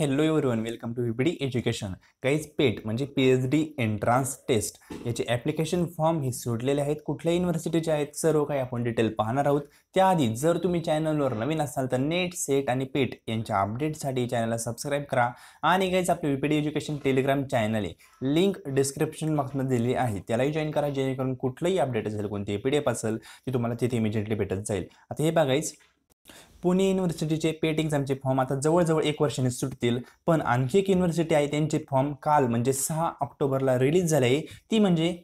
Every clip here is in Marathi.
hello everyone welcome to P D education काहीच पेट म्हणजे P H D entrance test याचे ॲप्लिकेशन फॉर्म हे सोडलेले आहेत कुठल्या युनिव्हर्सिटीचे आहेत सर्व काही आपण डिटेल पाहणार आहोत त्याआधी जर तुम्ही चॅनलवर नवीन असाल तर नेट सेट आणि पेट e यांच्या अपडेटसाठी चॅनलला सबस्क्राईब करा आणि काहीच आपले P D education telegram channel आहे लिंक डिस्क्रिप्शन बॉक्समध्ये दिली आहे त्यालाही जॉईन करा जेणेकरून कुठलंही अपडेट असेल कोणती पी डी एफ असेल ती तुम्हाला तिथे इमिजिएटली भेटत जाईल आता हे बघायच पुणे युनिव्हर्सिटीचे पेट एक्झामचे फॉर्म आता जवळजवळ एक वर्षाने सुटतील पण आणखी एक युनिव्हर्सिटी आहे त्यांचे फॉर्म काल म्हणजे सहा ऑक्टोबरला रिलीज झाले ती म्हणजे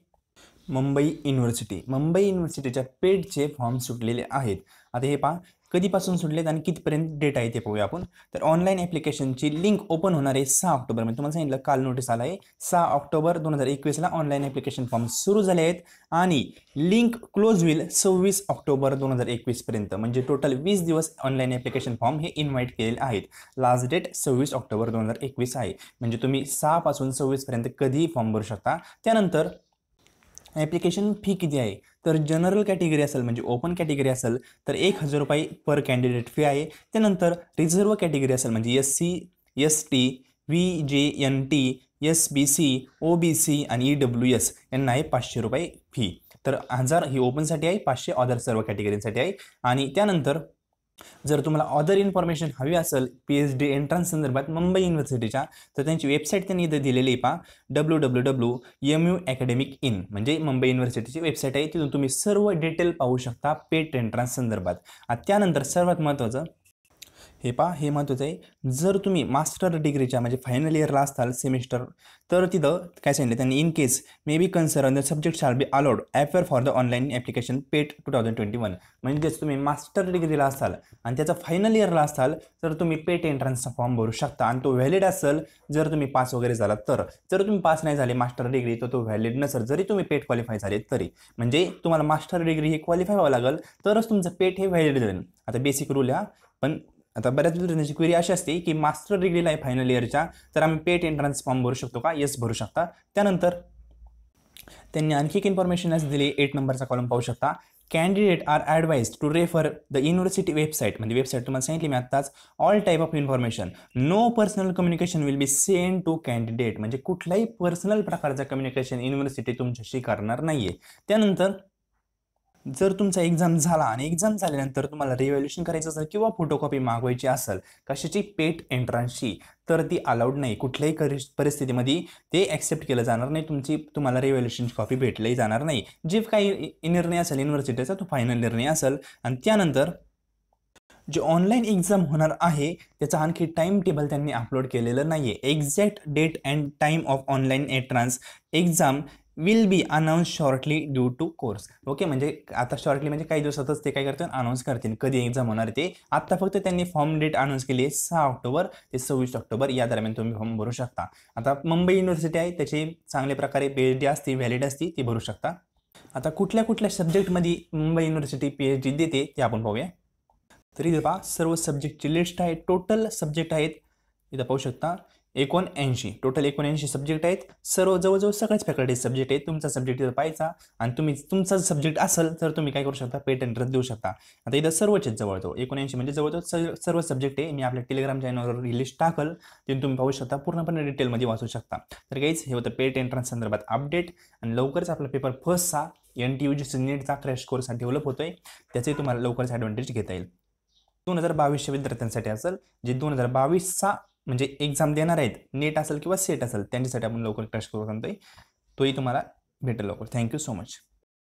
मुंबई युनिव्हर्सिटी मुंबई युनिव्हर्सिटीच्या पेडचे फॉर्म सुटलेले आहेत आता हे पहा कधीपासून सुटलेत आणि कितीपर्यंत डेट आहे ते पाहूया आपण तर ऑनलाईन ॲप्लिकेशनची लिंक ओपन होणार आहे सहा म्हणजे तुम्हाला सांगितलं काल नोटीस आला आहे सहा ऑक्टोबर दोन हजार एकवीसला ऑनलाईन ॲप्लिकेशन फॉर्म सुरू झाले आहेत आणि लिंक क्लोज होईल सव्वीस ऑक्टोबर दोन हजार एकवीसपर्यंत म्हणजे टोटल वीस दिवस ऑनलाईन ॲप्लिकेशन फॉर्म हे इन्व्हाइट केलेले आहेत लास्ट डेट सव्वीस ऑक्टोबर दोन हजार एकवीस आहे म्हणजे तुम्ही सहापासून सव्वीसपर्यंत कधीही फॉर्म भरू शकता त्यानंतर ॲप्लिकेशन फी किती आहे तर जनरल कॅटेगरी असेल म्हणजे ओपन कॅटेगरी असेल तर एक हजार रुपये पर कॅन्डिडेट फी आहे त्यानंतर रिझर्व कॅटेगरी असेल म्हणजे S C S T V J N T S B C O B C आणि ई डब्ल्यू एस यांना आहे पाचशे रुपये फी तर हजार ही ओपनसाठी आहे पाचशे अदर सर्व कॅटेगरीसाठी आहे आणि त्यानंतर जर तुम्हाला अदर इन्फॉर्मेशन हवी असेल पी एच डी एंट्रन्स संदर्भात मुंबई युनिव्हर्सिटीच्या तर त्यांची वेबसाईट त्यांनी इथं दिलेली आहे पहा W W W M U academic in म्हणजे मुंबई युनिव्हर्सिटीची वेबसाईट आहे तिथून तुम्ही सर्व डिटेल पाहू शकता पेट एंट्रन्स संदर्भात त्यानंतर सर्वात महत्त्वाचं हे पहा हे महत्त्वाचं आहे जर तुम्ही मास्टर डिग्रीच्या म्हणजे फायनल इयरला असताल सेमिस्टर तर तिथं काय सांगितलं त्यांनी in case may be concern the subject shall be allowed affair for the online application PET two thousand twenty one म्हणजेच तुम्ही मास्टर डिग्रीला असाल आणि त्याचा फायनल इयरला असाल तर तुम्ही पेट एंट्रन्सचा फॉर्म भरू शकता आणि तो व्हॅलिड असेल जर तुम्ही पास वगैरे झाला तर जर तुम्ही पास नाही झाले मास्टर डिग्री तर तो व्हॅलिड नसेल जरी तुम्ही पेट क्वालिफाय झाले तरी म्हणजे तुम्हाला मास्टर डिग्री हे क्वालिफाय व्हावं लागेल तरच तुमचं पेट हे व्हॅलिड जाईल आता बेसिक रूल ह्या पण आता बऱ्याच विद्यार्थ्यांची क्वेरी अशी असते की मास्टर डिग्रीला आहे फायनल इयरच्या तर आम्ही पेट एंट्रन्स फॉर्म भरू शकतो का येस भरू शकता त्यानंतर त्यांनी आणखी एक इन्फॉर्मेशन असं दिली एट नंबरचा कॉलम पाहू शकता candidate are advised to refer the university website म्हणजे वेबसाईट तुम्हाला सांगितली मी आत्ताच all type of information no personal communication will be send to candidate म्हणजे कुठलाही पर्सनल प्रकारचं कम्युनिकेशन युनिव्हर्सिटी तुमच्याशी करणार नाही आहे त्यानंतर जर तुमचा एक्झाम झाला आणि एक्झाम झाल्यानंतर तुम्हाला रिव्हॅल्युएशन करायचं असेल किंवा फोटोकॉपी मागवायची असेल कशाची पेट एंट्रान्सची तर ती अलाउड नाही कुठल्याही करि परिस्थितीमध्ये ते ॲक्सेप्ट केलं जाणार नाही तुमची तुम्हाला रिव्हॅल्युएशनची कॉपी भेटली जाणार नाही जे काही निर्णय असेल युनिव्हर्सिटीचा तो फायनल निर्णय असेल आणि त्यानंतर जे ऑनलाईन एक्झाम होणार आहे त्याचा आणखी टाईम टेबल त्यांनी अपलोड केलेलं नाही आहे exact date and time of online entrance exam will be announce shortly due to course okay म्हणजे आता शॉर्टली म्हणजे काही दिवसातच ते काय करतील अनाऊन्स करतील कधी एक्झाम होणार ते आता फक्त त्यांनी फॉर्म डेट अनाऊन्स केली आहे सहा ऑक्टोबर ते सव्वीस ऑक्टोबर या दरम्यान तुम्ही फॉर्म भरू शकता आता मुंबई युनिव्हर्सिटी आहे त्याची चांगल्या प्रकारे पी डी असती व्हॅलिड असती ती भरू शकता आता कुठल्या कुठल्या सब्जेक्टमध्ये Mumbai university P H D देते ते आपण पाहूया तरी पहा सर्व सब्जेक्टची लिस्ट आहे टोटल सब्जेक्ट आहेत इथं पाहू शकता एकोणऐंशी टोटल एकोणऐंशी सब्जेक्ट आहेत सर्व जवळजवळ सगळ्याच फॅकल्टी सब्जेक्ट आहेत तुमचा सब्जेक्ट इथं पाहायचा आणि तुम्ही तुमचा सब्जेक्ट असेल तर तुम्ही काय करू शकता पेट रद्द देऊ शकता आता इथं सर्वच जवळजवळ एकोणऐंशी म्हणजे जवळजवळ सर्व सब्जेक्ट आहे मी आपल्या टेलिग्राम चॅनलवर लिस्ट टाकल ते तुम्ही पाहू शकता पूर्णपणे डिटेलमध्ये वाचू शकता तर काहीच हे होतं पेट एंट्रन्स संदर्भात अपडेट आणि लवकरच आपला पेपर फर्स्टचा एन टी यू जी नेटचा क्रॅश कोर्स डेव्हलप होतोय त्याचे तुम्हाला लवकरच ॲडव्हान्टेज घेता येईल दोन हजार बावीसच्या विद्यार्थ्यांसाठी असेल जे दोन हजार बावीसचा म्हणजे एक्झाम देणार आहेत नेट असेल किंवा सेट असेल त्यांच्यासाठी आपण लवकर क्रॅश करू सांगतोय तोही तुम्हाला भेटेल लवकर थँक्यू सो मच